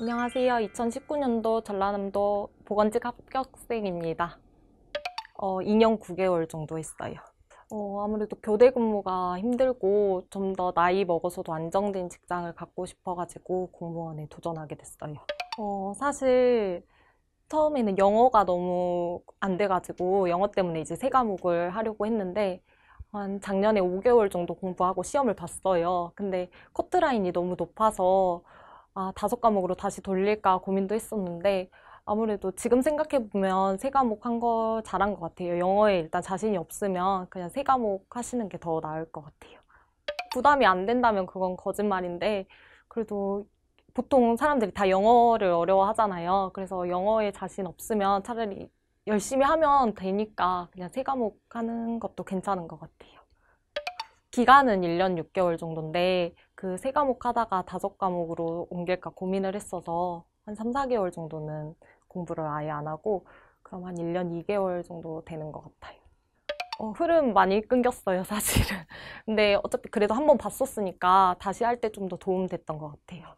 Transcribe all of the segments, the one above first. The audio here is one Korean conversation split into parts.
안녕하세요. 2019년도 전라남도 보건직 합격생입니다. 어, 2년 9개월 정도 했어요. 어, 아무래도 교대 근무가 힘들고 좀 더 나이 먹어서도 안정된 직장을 갖고 싶어가지고 공무원에 도전하게 됐어요. 어, 사실 처음에는 영어가 너무 안 돼가지고 영어 때문에 이제 세 과목을 하려고 했는데 한 작년에 5개월 정도 공부하고 시험을 봤어요. 근데 커트라인이 너무 높아서 아, 다섯 과목으로 다시 돌릴까 고민도 했었는데 아무래도 지금 생각해보면 세 과목 한 거 잘한 것 같아요. 영어에 일단 자신이 없으면 그냥 세 과목 하시는 게 더 나을 것 같아요. 부담이 안 된다면 그건 거짓말인데 그래도 보통 사람들이 다 영어를 어려워하잖아요. 그래서 영어에 자신 없으면 차라리 열심히 하면 되니까 그냥 세 과목 하는 것도 괜찮은 것 같아요. 기간은 1년 6개월 정도인데 그세 과목 하다가 다섯 과목으로 옮길까 고민을 했어서 한 3, 4개월 정도는 공부를 아예 안 하고 그럼 한 1년 2개월 정도 되는 것 같아요. 어, 흐름 많이 끊겼어요, 사실은. 근데 어차피 그래도 한번 봤었으니까 다시 할 때 좀 더 도움 됐던 것 같아요.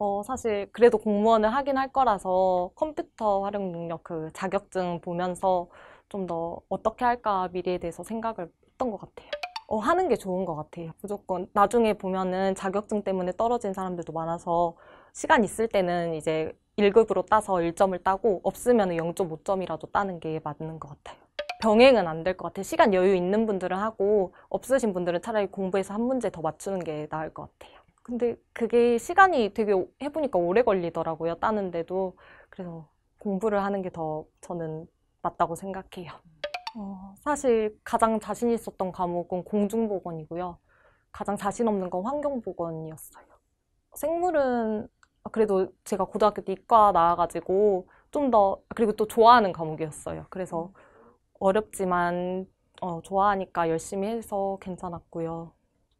어, 사실 그래도 공무원을 하긴 할 거라서 컴퓨터 활용 능력 그 자격증 보면서 좀 더 어떻게 할까 미래에 대해서 생각을 했던 것 같아요. 어, 하는 게 좋은 것 같아요. 무조건 나중에 보면은 자격증 때문에 떨어진 사람들도 많아서 시간 있을 때는 이제 1급으로 따서 1점을 따고 없으면 0.5점이라도 따는 게 맞는 것 같아요. 병행은 안 될 것 같아요. 시간 여유 있는 분들은 하고 없으신 분들은 차라리 공부해서 한 문제 더 맞추는 게 나을 것 같아요. 근데 그게 시간이 되게 해보니까 오래 걸리더라고요. 따는데도. 그래서 공부를 하는 게 더 저는 맞다고 생각해요. 어, 사실 가장 자신 있었던 과목은 공중보건이고요. 가장 자신 없는 건 환경보건이었어요. 생물은 그래도 제가 고등학교 때 이과 나와가지고 좀 더 그리고 또 좋아하는 과목이었어요. 그래서 음. 어렵지만 어, 좋아하니까 열심히 해서 괜찮았고요.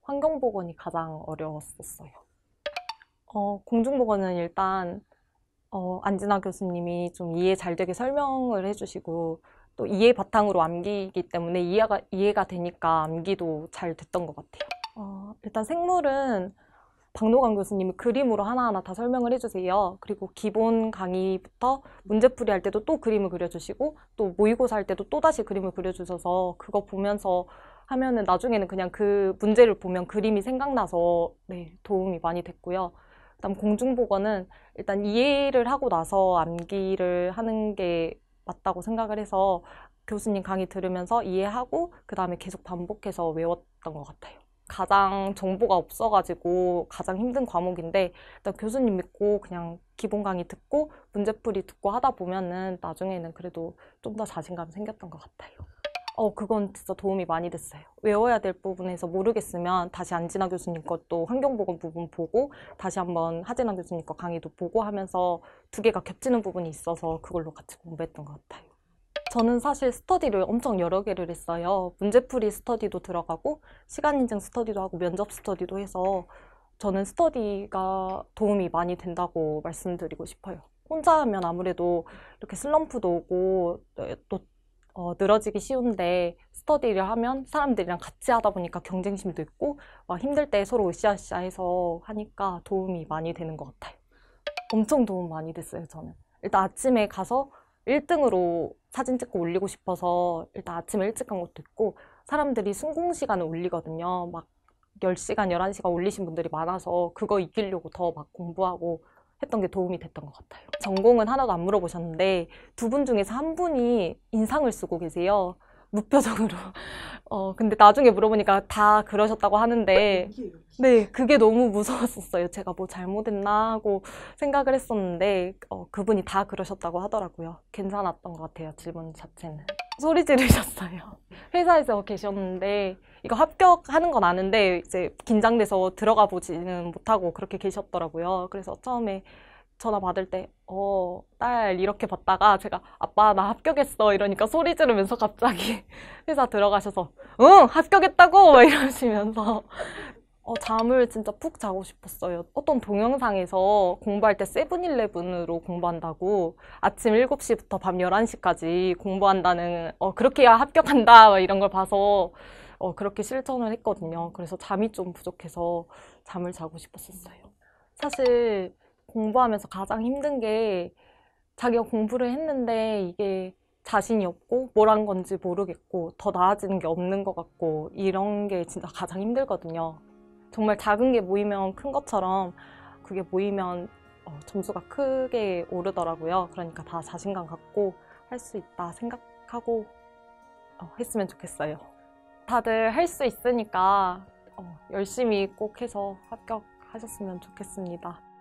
환경보건이 가장 어려웠었어요. 어, 공중보건은 일단 어, 안진아 교수님이 좀 이해 잘 되게 설명을 해주시고 또 이해 바탕으로 암기이기 때문에 이해가, 이해가 되니까 암기도 잘 됐던 것 같아요. 어, 일단 생물은 박노강 교수님이 그림으로 하나하나 다 설명을 해주세요. 그리고 기본 강의부터 문제풀이 할 때도 또 그림을 그려주시고 또 모의고사 할 때도 또다시 그림을 그려주셔서 그거 보면서 하면은 나중에는 그냥 그 문제를 보면 그림이 생각나서 네, 도움이 많이 됐고요. 그다음 공중보건은 일단 이해를 하고 나서 암기를 하는 게 맞다고 생각을 해서 교수님 강의 들으면서 이해하고 그 다음에 계속 반복해서 외웠던 것 같아요. 가장 정보가 없어가지고 가장 힘든 과목인데 일단 교수님 믿고 그냥 기본 강의 듣고 문제풀이 듣고 하다 보면은 나중에는 그래도 좀 더 자신감이 생겼던 것 같아요. 어, 그건 진짜 도움이 많이 됐어요. 외워야 될 부분에서 모르겠으면 다시 안진아 교수님 것도 환경보건 부분 보고 다시 한번 하진아 교수님 거 강의도 보고 하면서 두 개가 겹치는 부분이 있어서 그걸로 같이 공부했던 것 같아요. 저는 사실 스터디를 엄청 여러 개를 했어요. 문제풀이 스터디도 들어가고 시간 인증 스터디도 하고 면접 스터디도 해서 저는 스터디가 도움이 많이 된다고 말씀드리고 싶어요. 혼자 하면 아무래도 이렇게 슬럼프도 오고 또 어, 늘어지기 쉬운데 스터디를 하면 사람들이랑 같이 하다 보니까 경쟁심도 있고 막 힘들 때 서로 으쌰으쌰 해서 하니까 도움이 많이 되는 것 같아요. 엄청 도움 많이 됐어요, 저는. 일단 아침에 가서 1등으로 사진 찍고 올리고 싶어서 일단 아침에 일찍 간 것도 있고 사람들이 순공 시간을 올리거든요. 막 10시간, 11시간 올리신 분들이 많아서 그거 이기려고 더 막 공부하고 했던 게 도움이 됐던 것 같아요. 전공은 하나도 안 물어보셨는데 두 분 중에서 한 분이 인상을 쓰고 계세요. 무표정으로. 어, 근데 나중에 물어보니까 다 그러셨다고 하는데, 어, 네, 그게 너무 무서웠었어요. 제가 뭐 잘못했나 하고 생각을 했었는데, 어, 그분이 다 그러셨다고 하더라고요. 괜찮았던 것 같아요, 질문 자체는. 소리 지르셨어요. 회사에서 계셨는데 이거 합격하는 건 아는데 이제 긴장돼서 들어가 보지는 못하고 그렇게 계셨더라고요. 그래서 처음에 전화 받을 때, 어, 딸, 이렇게 봤다가 제가, 아빠, 나 합격했어. 이러니까 소리 지르면서 갑자기 회사 들어가셔서, 응, 합격했다고! 이러시면서 어, 잠을 진짜 푹 자고 싶었어요. 어떤 동영상에서 공부할 때 세븐일레븐으로 공부한다고 아침 7시부터 밤 11시까지 공부한다는 어, 그렇게 해야 합격한다 이런 걸 봐서 어, 그렇게 실천을 했거든요. 그래서 잠이 좀 부족해서 잠을 자고 싶었었어요. 사실 공부하면서 가장 힘든 게 자기가 공부를 했는데 이게 자신이 없고 뭘 한 건지 모르겠고 더 나아지는 게 없는 것 같고 이런 게 진짜 가장 힘들거든요. 정말 작은 게 모이면 큰 것처럼 그게 모이면 어, 점수가 크게 오르더라고요. 그러니까 다 자신감 갖고 할 수 있다 생각하고 어, 했으면 좋겠어요. 다들 할 수 있으니까 어, 열심히 꼭 해서 합격하셨으면 좋겠습니다.